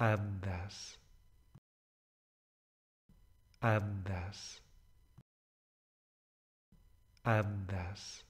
andas, andas, andas.